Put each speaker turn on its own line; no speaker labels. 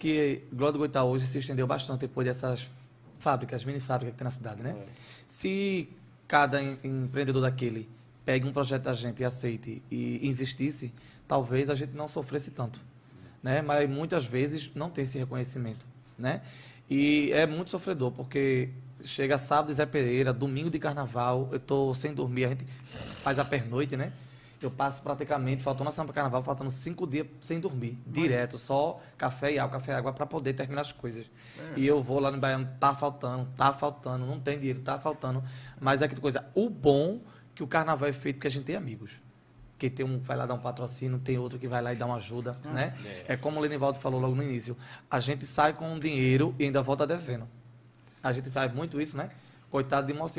porque Glória do Goitá hoje se estendeu bastante depois dessas fábricas, mini fábricas que tem na cidade, né? É. Se cada empreendedor daquele pegue um projeto da gente e aceite e investisse, talvez a gente não sofresse tanto, né? Mas muitas vezes não tem esse reconhecimento, né? E é muito sofredor, porque chega sábado de Zé Pereira, domingo de carnaval, eu estou sem dormir, a gente faz a pernoite, né? eu passo praticamente, faltando semana para Carnaval, faltando cinco dias sem dormir, Mãe. direto, só café e água, café e água, para poder terminar as coisas. É. E eu vou lá no Baiano, tá faltando, tá faltando, não tem dinheiro, tá faltando. Mas é que coisa, o bom que o carnaval é feito porque a gente tem amigos. Que tem um que vai lá dar um patrocínio, tem outro que vai lá e dá uma ajuda, ah, né? É. é como o Lenivaldo falou logo no início, a gente sai com o dinheiro e ainda volta devendo. A gente faz muito isso, né? Coitado de Moacir.